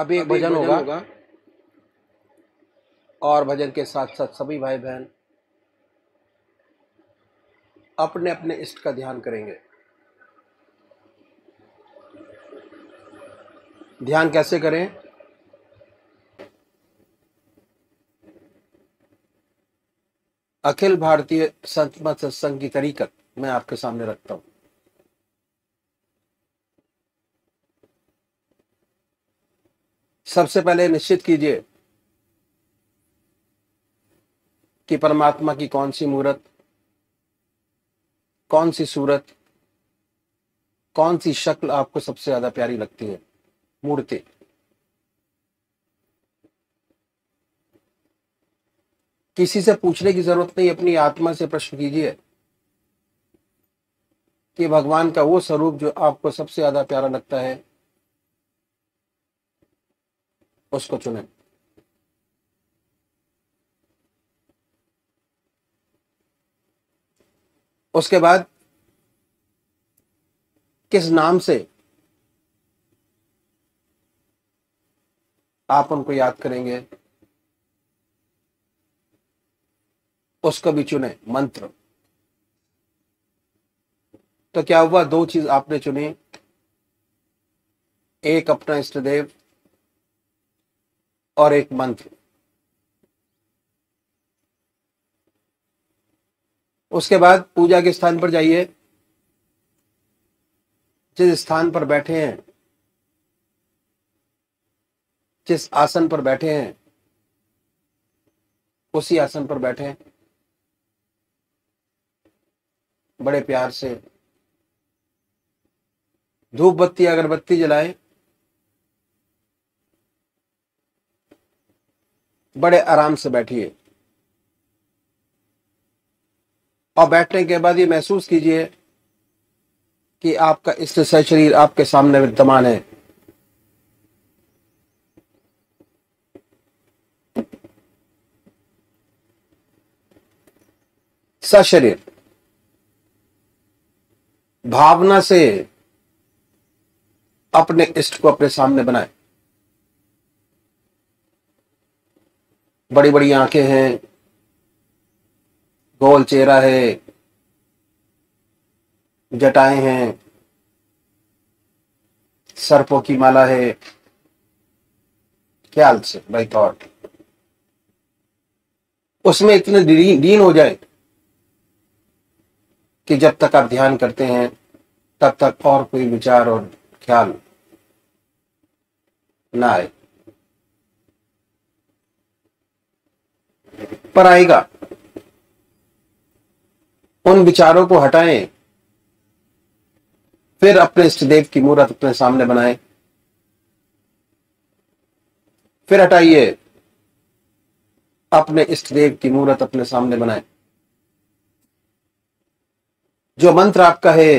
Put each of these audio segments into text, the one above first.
अभी एक भजन होगा, होगा और भजन के साथ साथ सभी भाई बहन अपने अपने इष्ट का ध्यान करेंगे ध्यान कैसे करें अखिल भारतीय संत मत सत्संग की तरीकत मैं आपके सामने रखता हूं सबसे पहले निश्चित कीजिए कि परमात्मा की कौन सी मूर्त कौन सी सूरत कौन सी शक्ल आपको सबसे ज्यादा प्यारी लगती है मूर्ति किसी से पूछने की जरूरत नहीं अपनी आत्मा से प्रश्न कीजिए कि भगवान का वो स्वरूप जो आपको सबसे ज्यादा प्यारा लगता है उसको चुने उसके बाद किस नाम से आप उनको याद करेंगे उसको भी चुने मंत्र तो क्या हुआ दो चीज आपने चुनी एक अपना इष्ट देव और एक मंथ उसके बाद पूजा के स्थान पर जाइए जिस स्थान पर बैठे हैं जिस आसन पर बैठे हैं उसी आसन पर बैठे बड़े प्यार से धूप बत्ती अगरबत्ती जलाएं बड़े आराम से बैठिए और बैठने के बाद ये महसूस कीजिए कि आपका इससे शरीर आपके सामने विद्यमान है सशरीर भावना से अपने इष्ट को अपने सामने बनाए बड़ी बड़ी आंखें हैं गोल चेहरा है जटाएं हैं सर्पों की माला है ख्याल से बाई थॉट उसमें इतने दीन हो जाए कि जब तक आप ध्यान करते हैं तब तक और कोई विचार और ख्याल ना आए पर आएगा उन विचारों को हटाएं फिर अपने इष्ट देव की मूर्त अपने सामने बनाएं फिर हटाइए अपने इष्ट देव की मूर्त अपने सामने बनाएं जो मंत्र आपका है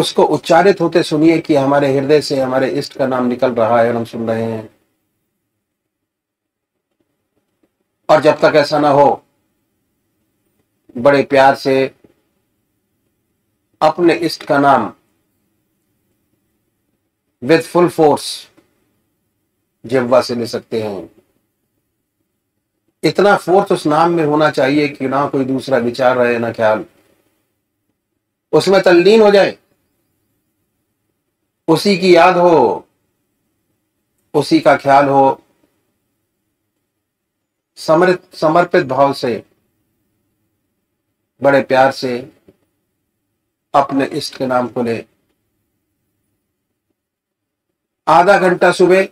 उसको उच्चारित होते सुनिए कि हमारे हृदय से हमारे इष्ट का नाम निकल रहा है और हम सुन रहे हैं और जब तक ऐसा ना हो बड़े प्यार से अपने इष्ट का नाम विद फुल फोर्स जिब्वा से ले सकते हैं इतना फोर्स उस नाम में होना चाहिए कि ना कोई दूसरा विचार रहे ना ख्याल उसमें तल्लीन हो जाए उसी की याद हो उसी का ख्याल हो समर्पित भाव से बड़े प्यार से अपने इष्ट के नाम को ले आधा घंटा सुबह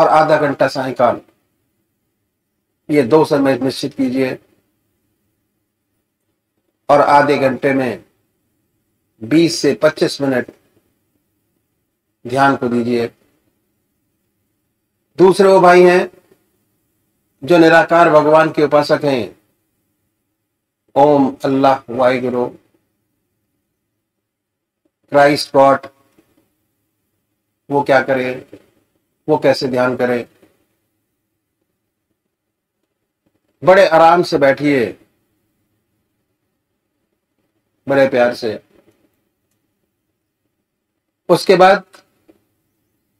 और आधा घंटा सायकाल ये दो समय निश्चित कीजिए और आधे घंटे में 20 से 25 मिनट ध्यान को दीजिए दूसरे वो भाई हैं जो निराकार भगवान के उपासक हैं ओम अल्लाह वाहिगुरु क्राइस्ट गॉड वो क्या करें वो कैसे ध्यान करें बड़े आराम से बैठिए बड़े प्यार से उसके बाद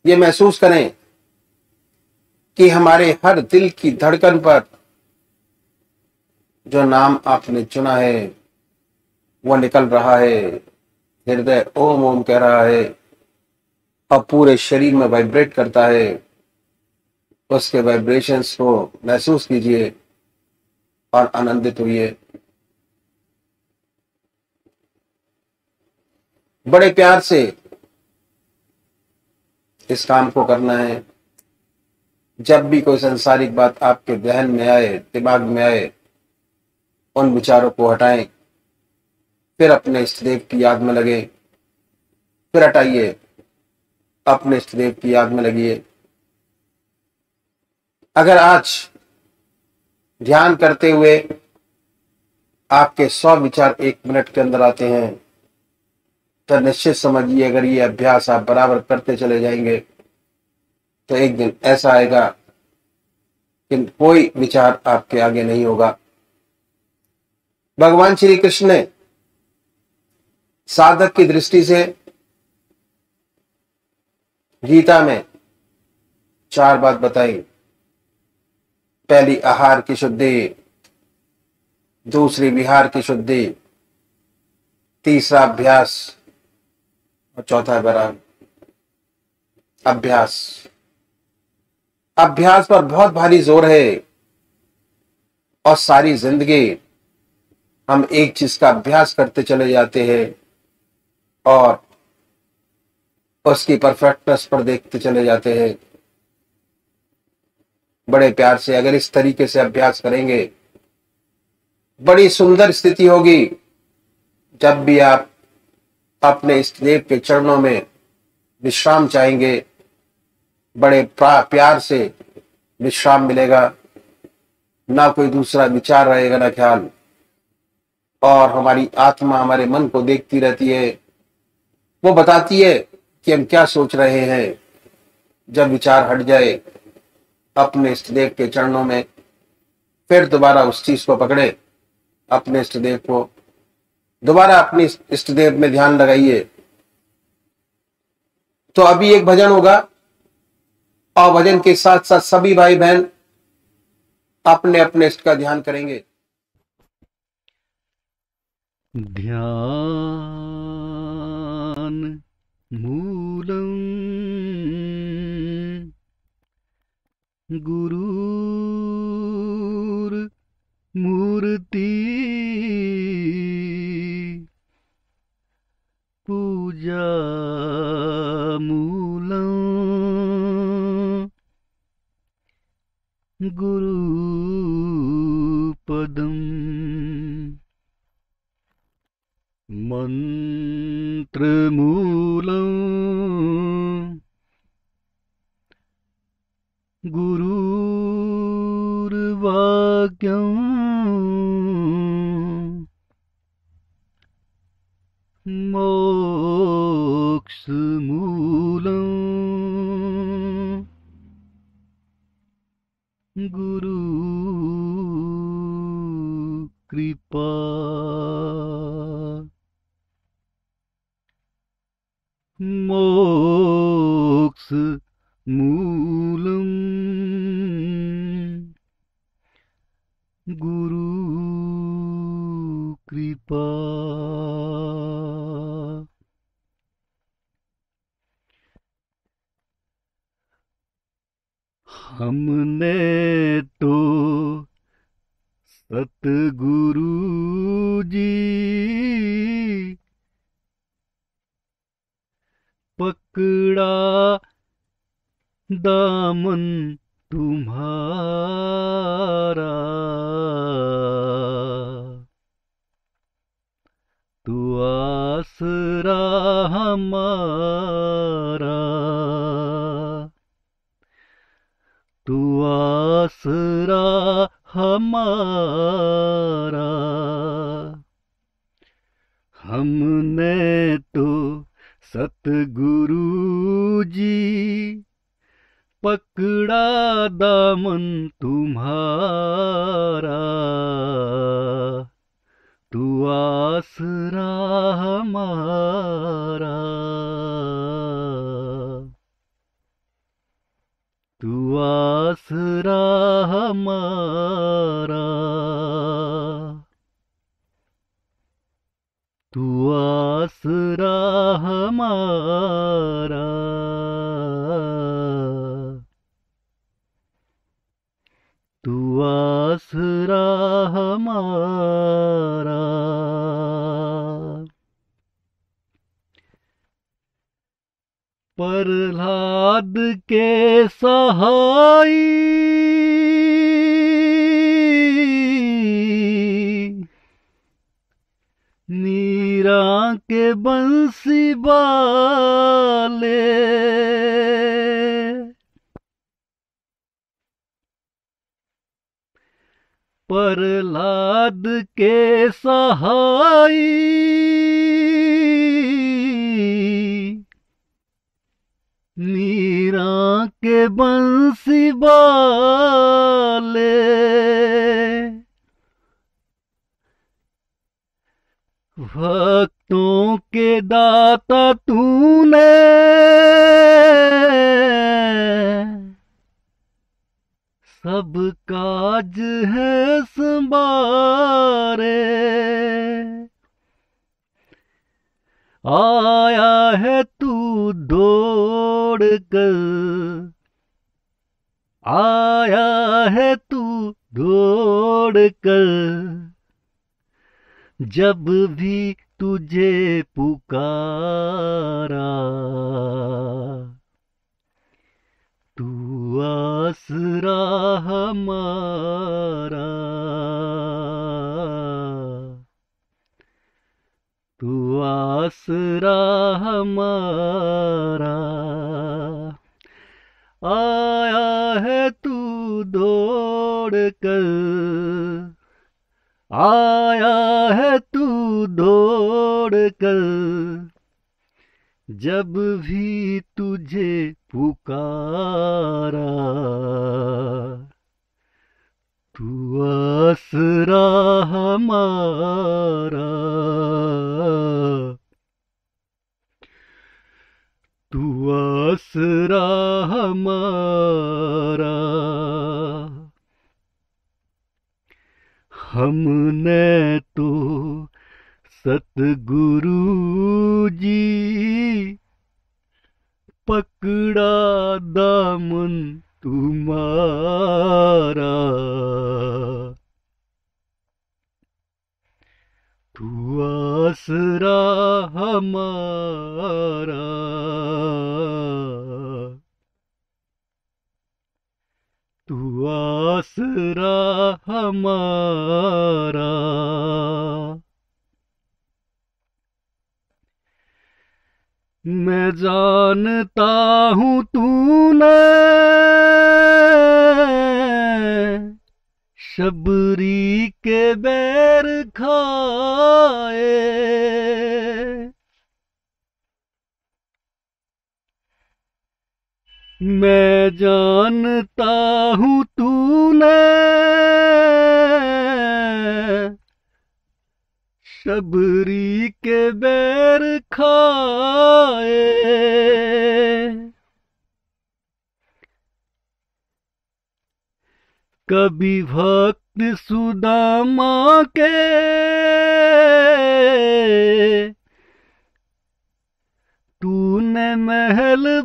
ये महसूस करें कि हमारे हर दिल की धड़कन पर जो नाम आपने चुना है वो निकल रहा है हृदय ओम ओम कह रहा है और पूरे शरीर में वाइब्रेट करता है उसके वाइब्रेशंस को महसूस कीजिए और आनंदित हुई बड़े प्यार से इस काम को करना है जब भी कोई संसारिक बात आपके बहन में आए दिमाग में आए उन विचारों को हटाएं फिर अपने इष्टदेव की याद में लगे फिर हटाइए अपने इष्टदेव की याद में लगिए अगर आज ध्यान करते हुए आपके सौ विचार एक मिनट के अंदर आते हैं तो निश्चित समझिए अगर ये अभ्यास आप बराबर करते चले जाएंगे तो एक दिन ऐसा आएगा कि कोई विचार आपके आगे नहीं होगा भगवान श्री कृष्ण ने साधक की दृष्टि से गीता में चार बात बताई पहली आहार की शुद्धि दूसरी विहार की शुद्धि तीसरा अभ्यास और चौथा बराबर अभ्यास अभ्यास पर बहुत भारी जोर है और सारी जिंदगी हम एक चीज का अभ्यास करते चले जाते हैं और उसकी परफेक्टनेस पर देखते चले जाते हैं बड़े प्यार से अगर इस तरीके से अभ्यास करेंगे बड़ी सुंदर स्थिति होगी जब भी आप अपने इस देव के चरणों में विश्राम चाहेंगे बड़े प्यार से विश्राम मिलेगा ना कोई दूसरा विचार रहेगा ना ख्याल और हमारी आत्मा हमारे मन को देखती रहती है वो बताती है कि हम क्या सोच रहे हैं जब विचार हट जाए अपने इष्टदेव के चरणों में फिर दोबारा उस चीज को पकड़े अपने इष्टदेव को दोबारा अपने इष्टदेव में ध्यान लगाइए तो अभी एक भजन होगा और भजन के साथ साथ सभी भाई बहन अपने अपने इसका ध्यान करेंगे ध्यान मूलम गुरु मूर्ति पूजा मूलम गुरुपदम् मन्त्रमूलम् जब भी तुझे पुकारा तू आसरा हमारा तू आसरा हमारा आया है तू दौड़ कर आया है तू दौड़ कर जब भी तुझे पुकारा तू आसरा हमारा तू आसरा हमारा हमने तो सतगुरु जी पकड़ा दामन तुम्हारा तू आसरा हमारा तू आसरा हमारा मैं जानता हूँ तूने शबरी के बैर खाए मैं जानता हूँ तूने शबरी के बैर खाए कभी भक्त सुदामा के तूने महल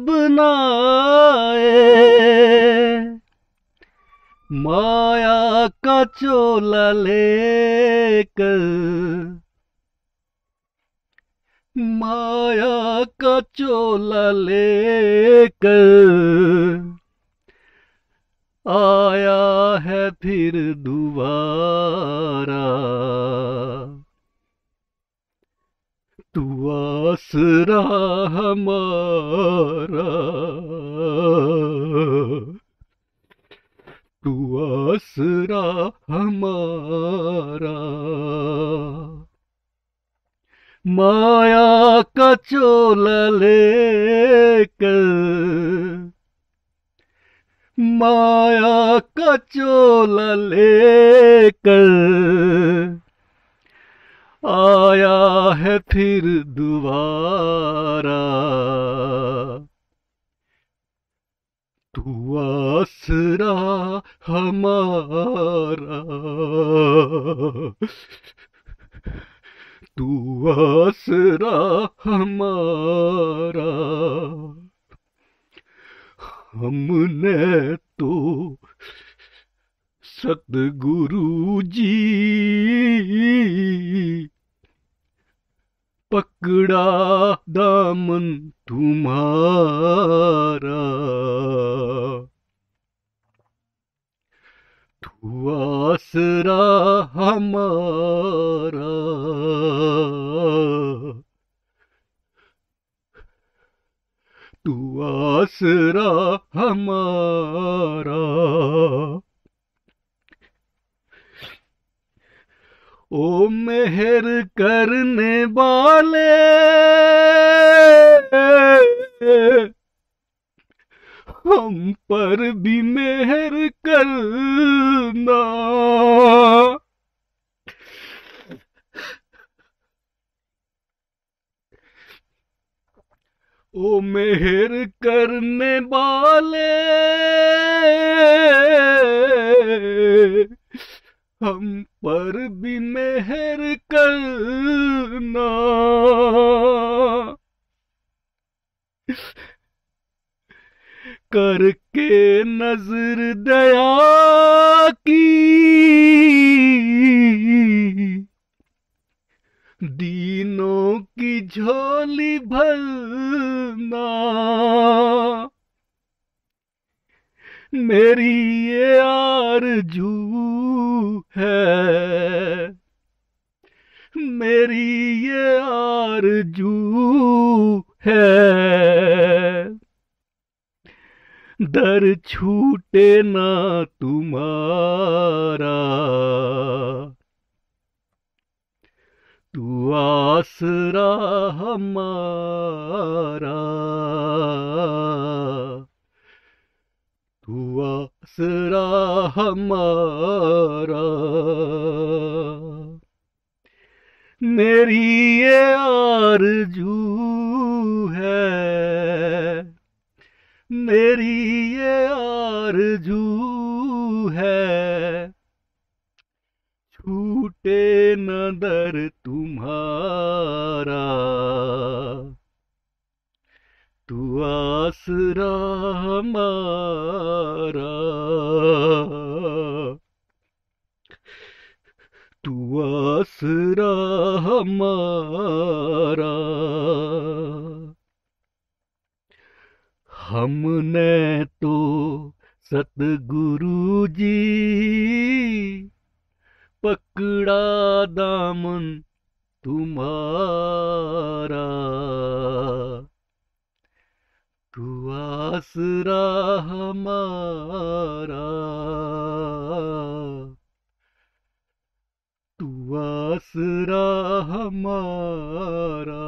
माया का चोला लेकर माया का चोला लेकर आया है फिर दुबारा तू आसरा हमारा तू आसरा हमारा माया का चोला लेकर माया का ले लेकर आया है फिर दोबारा तू हमारा तू आसरा हमारा हमने तो सतगुरु जी पकड़ा दामन तुम्हारा तू आसरा हमारा तू आसरा हमारा ओ मेहर करने वाले हम पर भी मेहर करना ओ मेहर करने वाले हम पर भी मेहर करना करके नजर दया की दीनों की झोली भरना मेरी ये आरजू है मेरी ये आरजू है दर छूटे ना तुम्हारा तू आसरा हमारा हुआ सरा हमारा मेरी ये आरजू है मेरी ये आरजू है छूटे न दर तुम्हारा तू आसरा हमारा तू आसरा हमारा हमने तो सतगुरु जी पकड़ा दामन तुम्हारा तू आसरा हमारा तू आसरा हमारा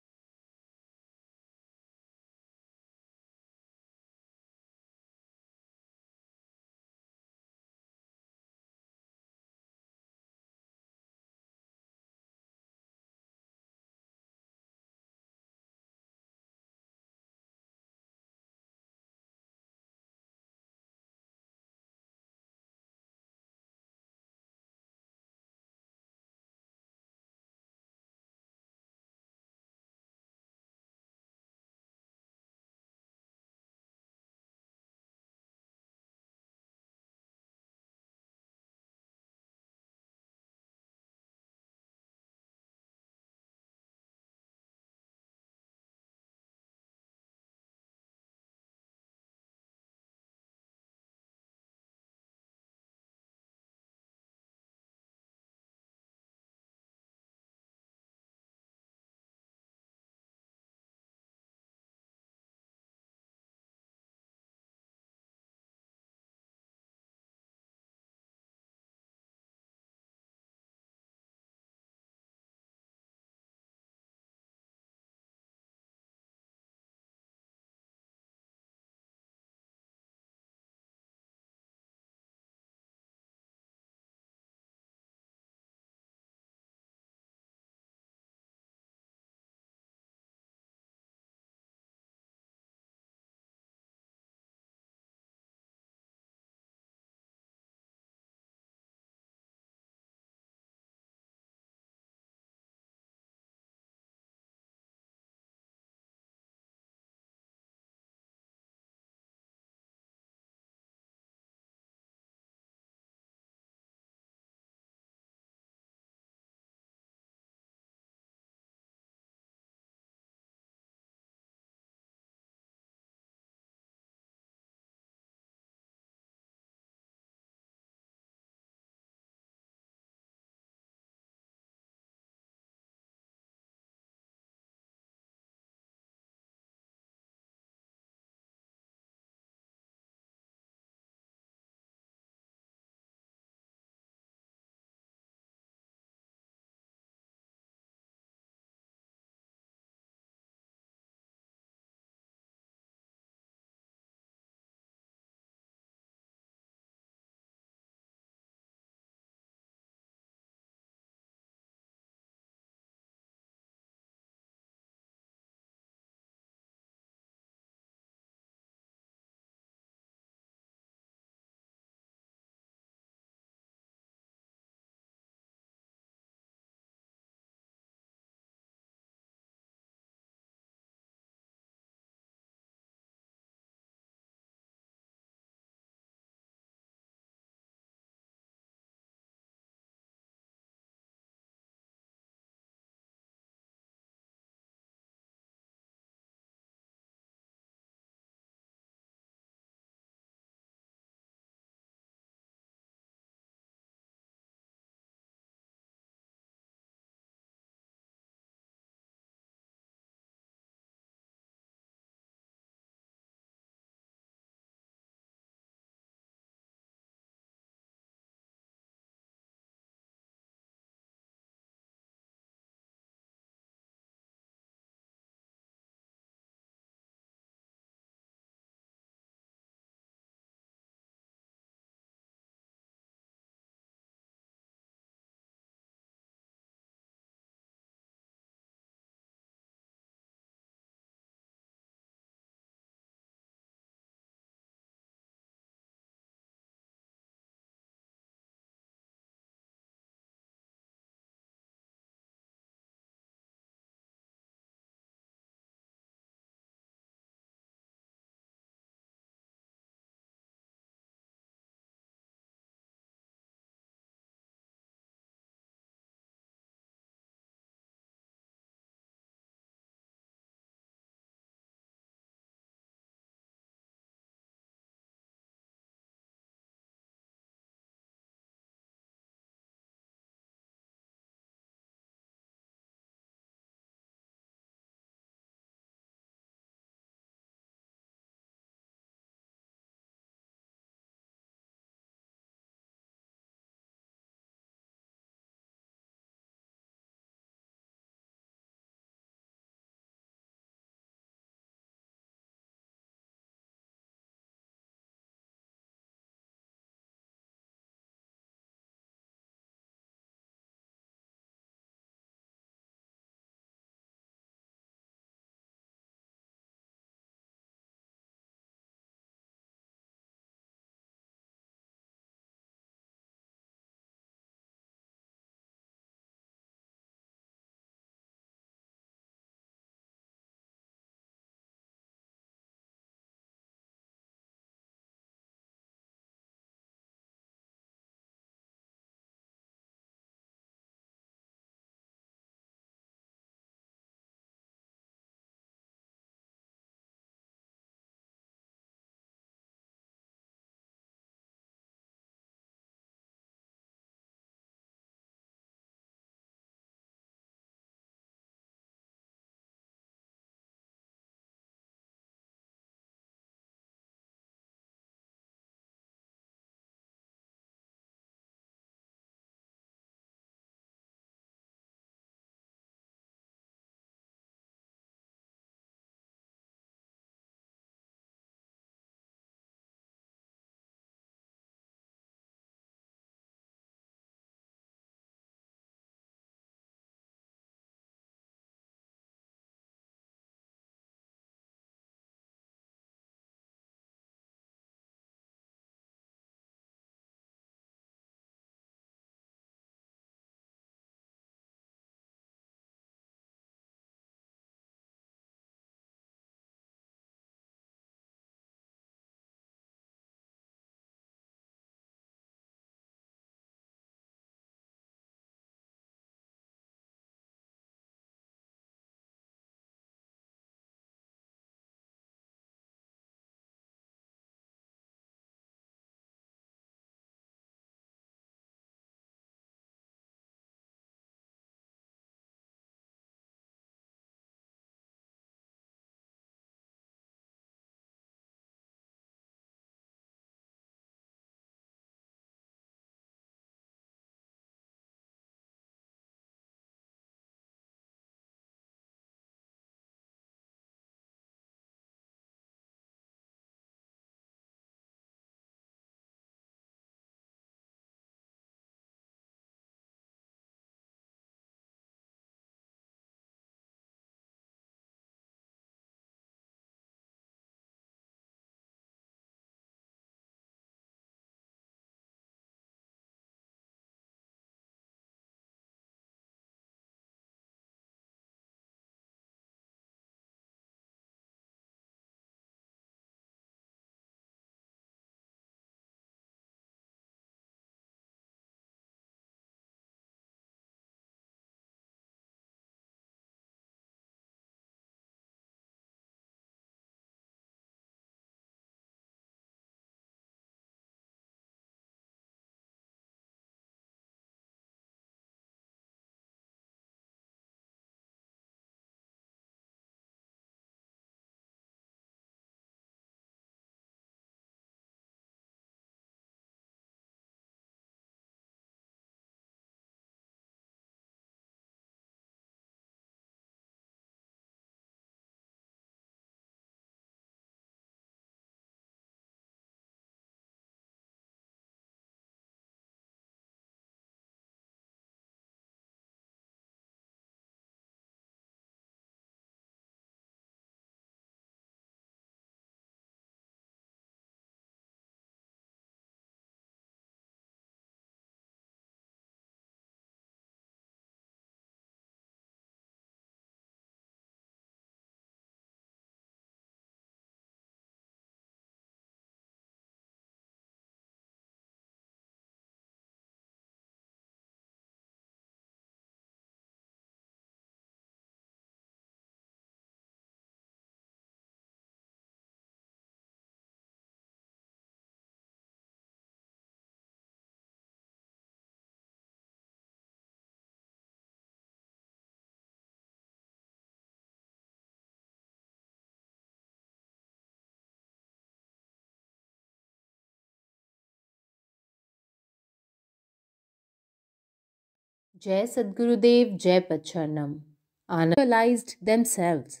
Jai Sadgurudev, Jai Pacharnam, analyzed themselves,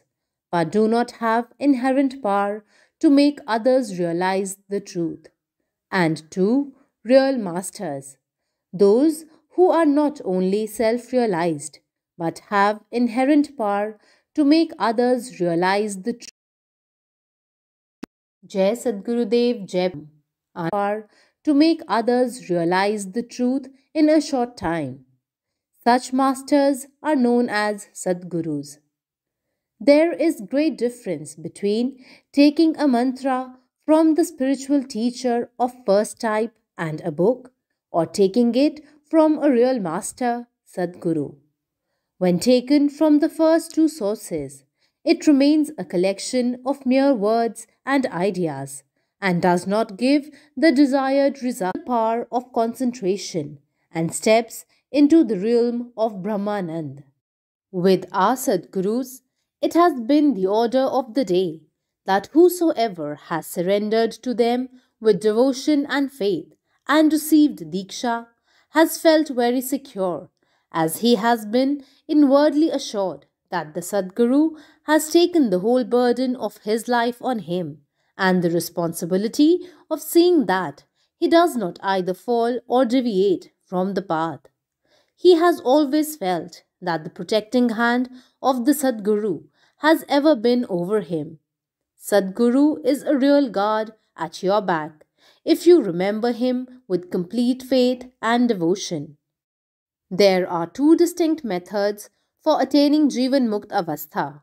but do not have inherent power to make others realize the truth. And two, real masters, those who are not only self realized, but have inherent power to make others realize the truth. Jai Sadgurudev, Jai power to make others realize the truth in a short time such masters are known as Sadgurus. There is great difference between taking a mantra from the spiritual teacher of first type and a book or taking it from a real master, Sadguru. When taken from the first two sources, it remains a collection of mere words and ideas and does not give the desired result the power of concentration and steps into the realm of Brahmanand. With our Sadgurus, it has been the order of the day that whosoever has surrendered to them with devotion and faith and received Diksha has felt very secure as he has been inwardly assured that the Sadguru has taken the whole burden of his life on him and the responsibility of seeing that he does not either fall or deviate from the path. He has always felt that the protecting hand of the Sadguru has ever been over him. Sadguru is a real God at your back if you remember him with complete faith and devotion. There are two distinct methods for attaining Jivan Mukt Avastha.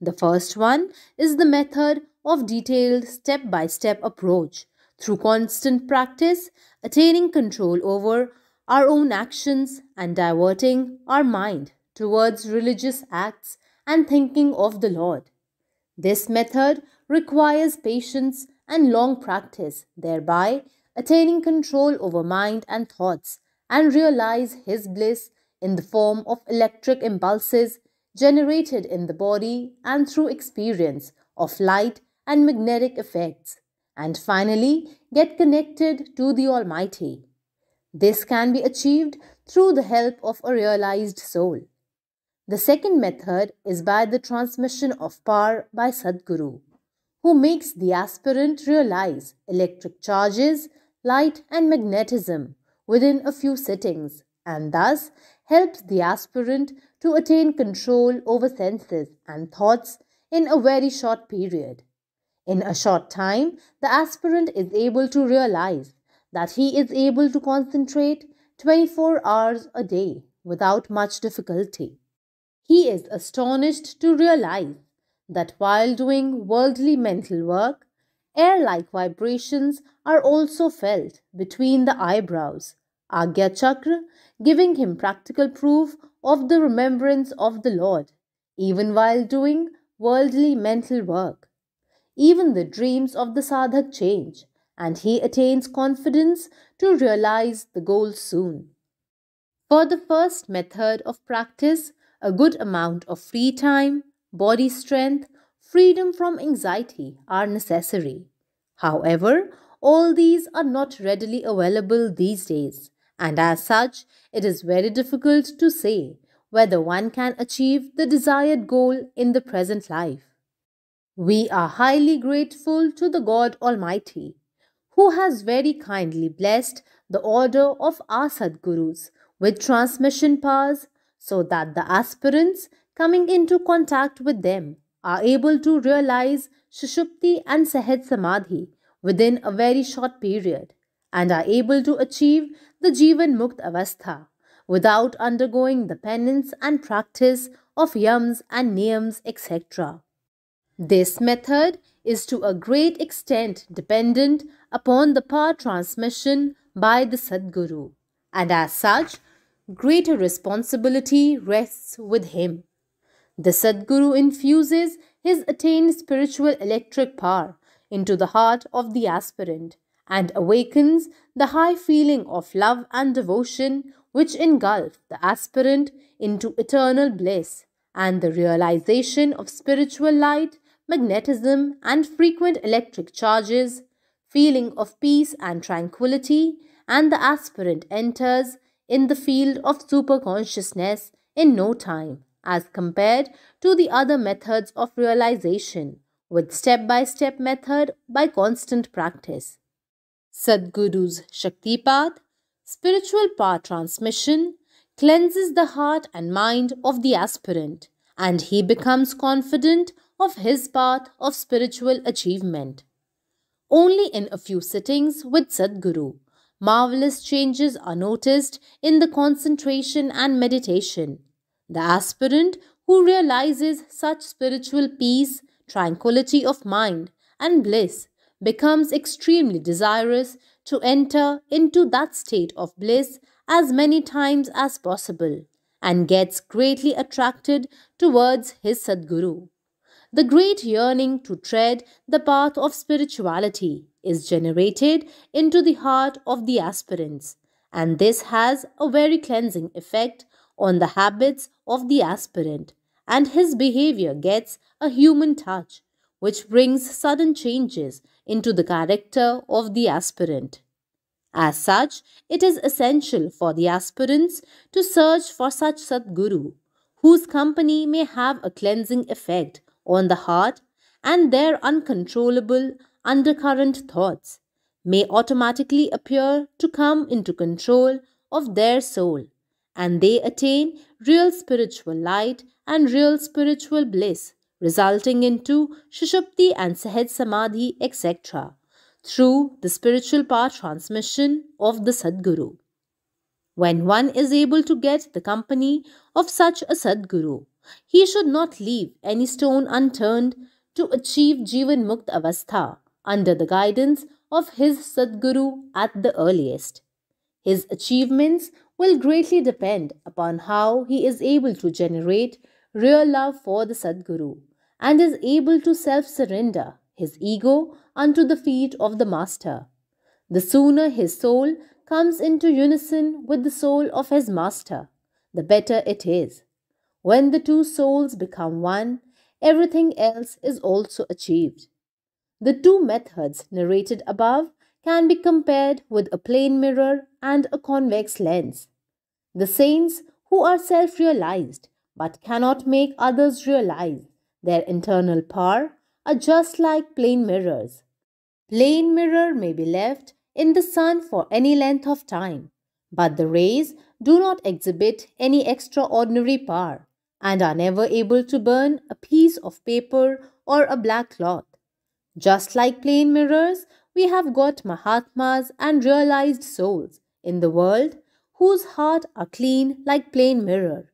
The first one is the method of detailed step by step approach through constant practice attaining control over our own actions and diverting our mind towards religious acts and thinking of the Lord. This method requires patience and long practice, thereby attaining control over mind and thoughts and realize His bliss in the form of electric impulses generated in the body and through experience of light and magnetic effects, and finally get connected to the Almighty. This can be achieved through the help of a realized soul. The second method is by the transmission of power by Sadguru, who makes the aspirant realize electric charges, light, and magnetism within a few sittings and thus helps the aspirant to attain control over senses and thoughts in a very short period. In a short time, the aspirant is able to realize that he is able to concentrate 24 hours a day without much difficulty. He is astonished to realize that while doing worldly mental work, air like vibrations are also felt between the eyebrows, Agya Chakra giving him practical proof of the remembrance of the Lord, even while doing worldly mental work. Even the dreams of the sadhak change and he attains confidence to realize the goal soon. For the first method of practice, a good amount of free time, body strength, freedom from anxiety are necessary. However, all these are not readily available these days, and as such, it is very difficult to say whether one can achieve the desired goal in the present life. We are highly grateful to the God Almighty who has very kindly blessed the order of our Sadgurus with transmission powers so that the aspirants coming into contact with them are able to realize Shishupati and Sahaj Samadhi within a very short period and are able to achieve the Jivan Mukt Avastha without undergoing the penance and practice of yams and niyams etc. This method is to a great extent dependent upon the power transmission by the Sadguru, and as such, greater responsibility rests with him. The Sadguru infuses his attained spiritual electric power into the heart of the aspirant and awakens the high feeling of love and devotion which engulf the aspirant into eternal bliss and the realization of spiritual light, magnetism, and frequent electric charges feeling of peace and tranquility, and the aspirant enters in the field of superconsciousness in no time as compared to the other methods of realization with step-by-step -step method by constant practice. Sadguru's Shakti Path, spiritual path transmission, cleanses the heart and mind of the aspirant and he becomes confident of his path of spiritual achievement only in a few sittings with Sadguru. Marvelous changes are noticed in the concentration and meditation. The aspirant who realizes such spiritual peace, tranquility of mind, and bliss becomes extremely desirous to enter into that state of bliss as many times as possible and gets greatly attracted towards his Sadguru the great yearning to tread the path of spirituality is generated into the heart of the aspirants, and this has a very cleansing effect on the habits of the aspirant, and his behavior gets a human touch, which brings sudden changes into the character of the aspirant. As such, it is essential for the aspirants to search for such Sadguru, whose company may have a cleansing effect on the heart and their uncontrollable undercurrent thoughts may automatically appear to come into control of their soul and they attain real spiritual light and real spiritual bliss resulting into Shishupti and Sahaj Samadhi etc. through the spiritual power transmission of the Sadguru. When one is able to get the company of such a Sadguru, he should not leave any stone unturned to achieve Jivan Mukt Avastha under the guidance of his Sadguru at the earliest. His achievements will greatly depend upon how he is able to generate real love for the Sadguru and is able to self surrender his ego unto the feet of the Master. The sooner his soul comes into unison with the soul of his Master, the better it is. When the two souls become one, everything else is also achieved. The two methods narrated above can be compared with a plane mirror and a convex lens. The saints who are self realized but cannot make others realize their internal power are just like plane mirrors. Plane mirror may be left in the sun for any length of time, but the rays do not exhibit any extraordinary power and are never able to burn a piece of paper or a black cloth. Just like plain mirrors, we have got Mahatmas and realized souls in the world whose heart are clean like plain mirror.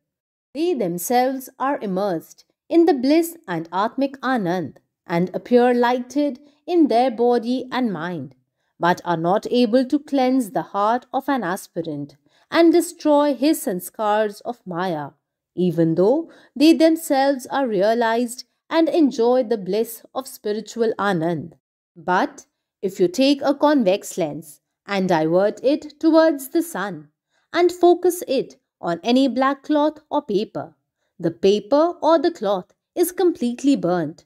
They themselves are immersed in the bliss and Atmic Anand and appear lighted in their body and mind, but are not able to cleanse the heart of an aspirant and destroy his sanskars of Maya even though they themselves are realized and enjoy the bliss of spiritual anand. But if you take a convex lens and divert it towards the sun and focus it on any black cloth or paper, the paper or the cloth is completely burnt.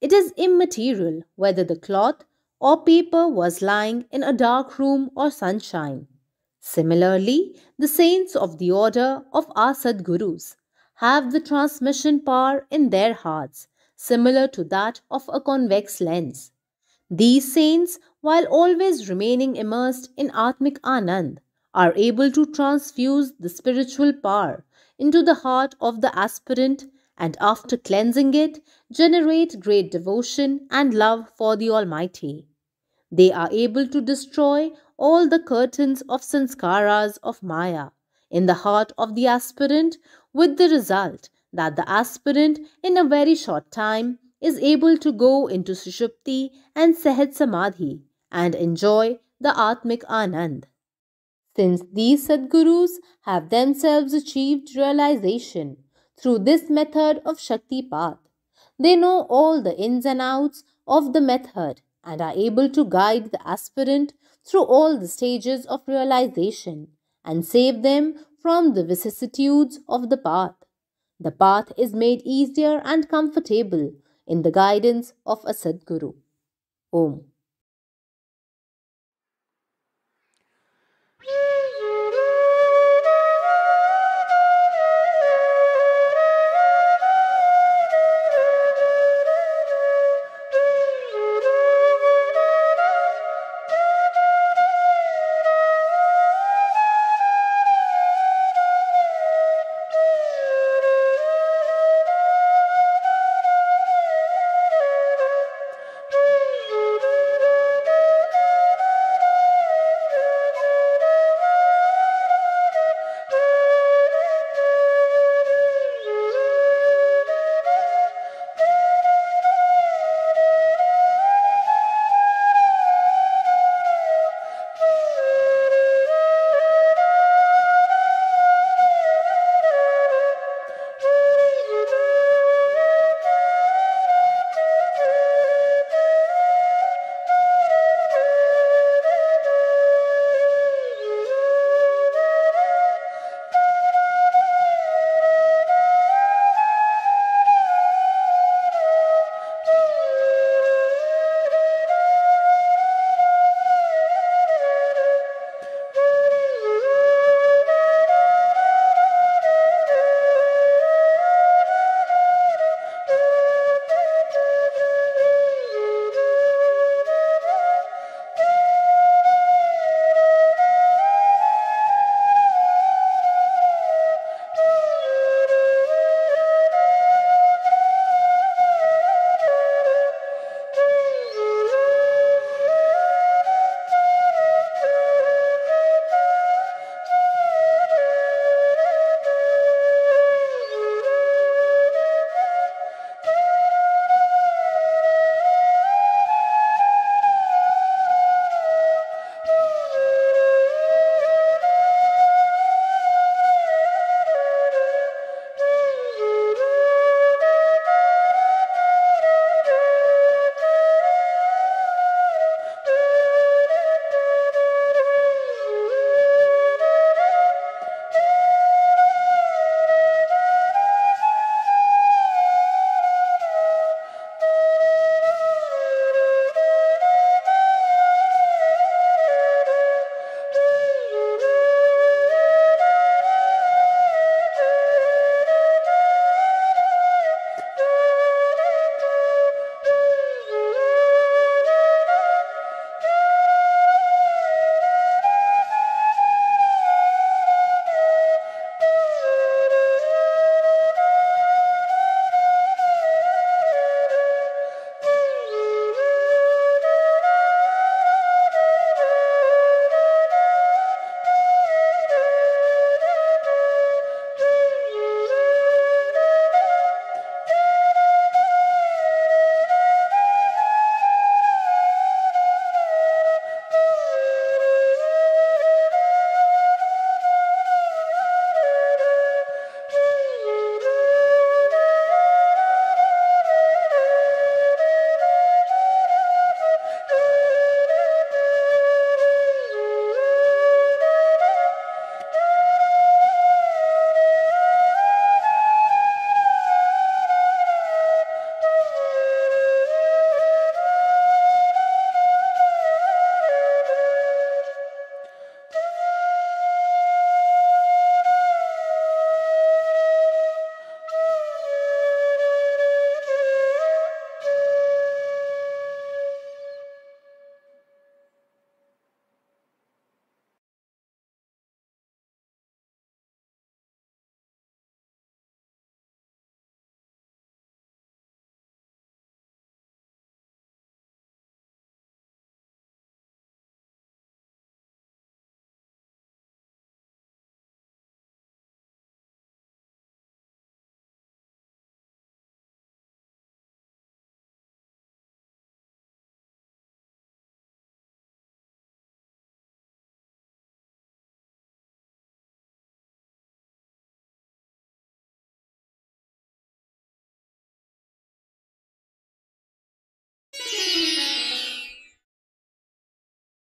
It is immaterial whether the cloth or paper was lying in a dark room or sunshine. Similarly, the saints of the order of our Sadgurus have the transmission power in their hearts, similar to that of a convex lens. These saints, while always remaining immersed in Atmic Anand, are able to transfuse the spiritual power into the heart of the aspirant and after cleansing it, generate great devotion and love for the Almighty. They are able to destroy all the curtains of sanskaras of Maya in the heart of the aspirant with the result that the aspirant in a very short time is able to go into Sushupti and Sahaj Samadhi and enjoy the Atmic Anand. Since these Sadgurus have themselves achieved realization through this method of Shakti path, they know all the ins and outs of the method and are able to guide the aspirant through all the stages of realization and save them from the vicissitudes of the path. The path is made easier and comfortable in the guidance of a Sadguru. Om.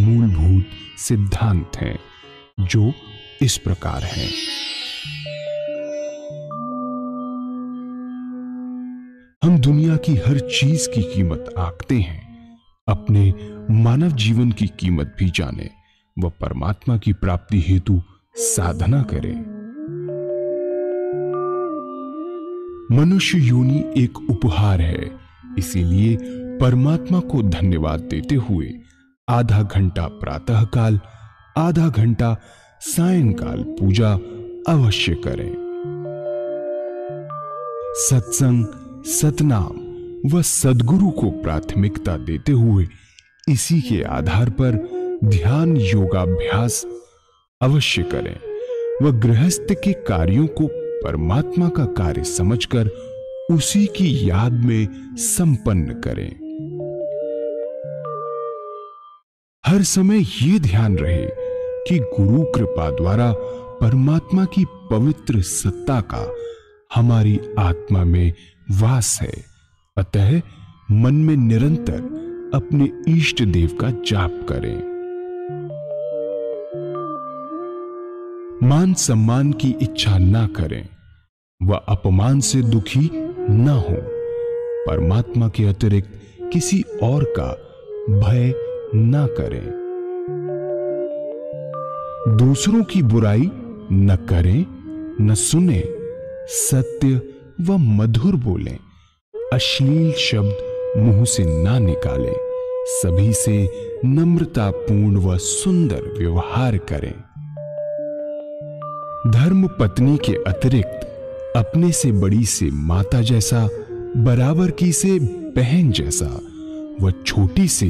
मूलभूत सिद्धांत हैं जो इस प्रकार हैं हम दुनिया की हर चीज की कीमत आंकते हैं अपने मानव जीवन की कीमत भी जाने व परमात्मा की प्राप्ति हेतु साधना करें मनुष्य योनि एक उपहार है इसीलिए परमात्मा को धन्यवाद देते हुए आधा घंटा प्रातःकाल आधा घंटा सायंकाल पूजा अवश्य करें सत्संग सतनाम व सदगुरु को प्राथमिकता देते हुए इसी के आधार पर ध्यान योगाभ्यास अवश्य करें व गृहस्थ के कार्यों को परमात्मा का कार्य समझकर उसी की याद में संपन्न करें हर समय ये ध्यान रहे कि गुरु कृपा द्वारा परमात्मा की पवित्र सत्ता का हमारी आत्मा में वास है अतः मन में निरंतर अपने इष्ट देव का जाप करें मान सम्मान की इच्छा ना करें व अपमान से दुखी ना हो परमात्मा के अतिरिक्त किसी और का भय ना करें दूसरों की बुराई न करें न सुने सत्य व मधुर बोलें अश्लील शब्द मुंह से ना निकालें सभी से नम्रतापूर्ण व सुंदर व्यवहार करें धर्म पत्नी के अतिरिक्त अपने से बड़ी से माता जैसा बराबर की से बहन जैसा व छोटी से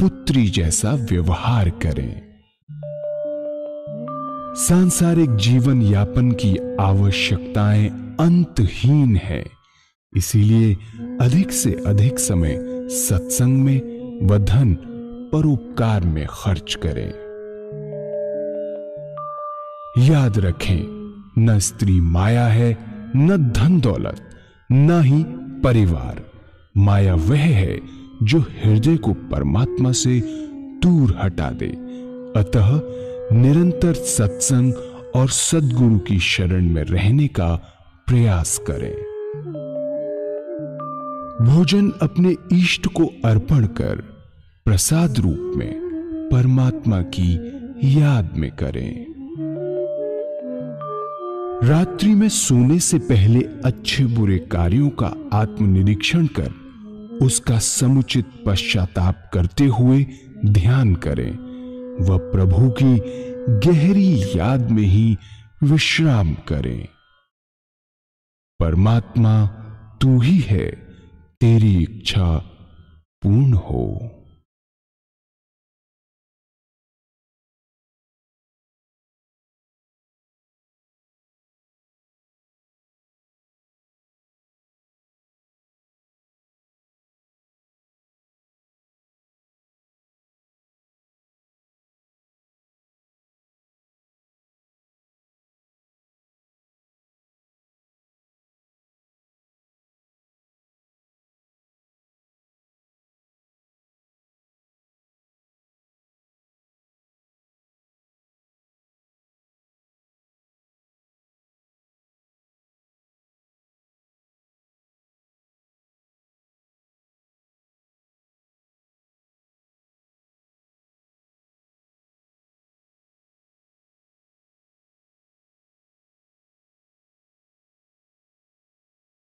पुत्री जैसा व्यवहार करें सांसारिक जीवन यापन की आवश्यकताएं अंतहीन है इसीलिए अधिक से अधिक समय सत्संग में व धन परोपकार में खर्च करें याद रखें न स्त्री माया है न धन दौलत न ही परिवार माया वह है जो हृदय को परमात्मा से दूर हटा दे अतः निरंतर सत्संग और सदगुरु की शरण में रहने का प्रयास करें भोजन अपने इष्ट को अर्पण कर प्रसाद रूप में परमात्मा की याद में करें रात्रि में सोने से पहले अच्छे बुरे कार्यों का आत्मनिरीक्षण कर उसका समुचित पश्चाताप करते हुए ध्यान करें व प्रभु की गहरी याद में ही विश्राम करें परमात्मा तू ही है तेरी इच्छा पूर्ण हो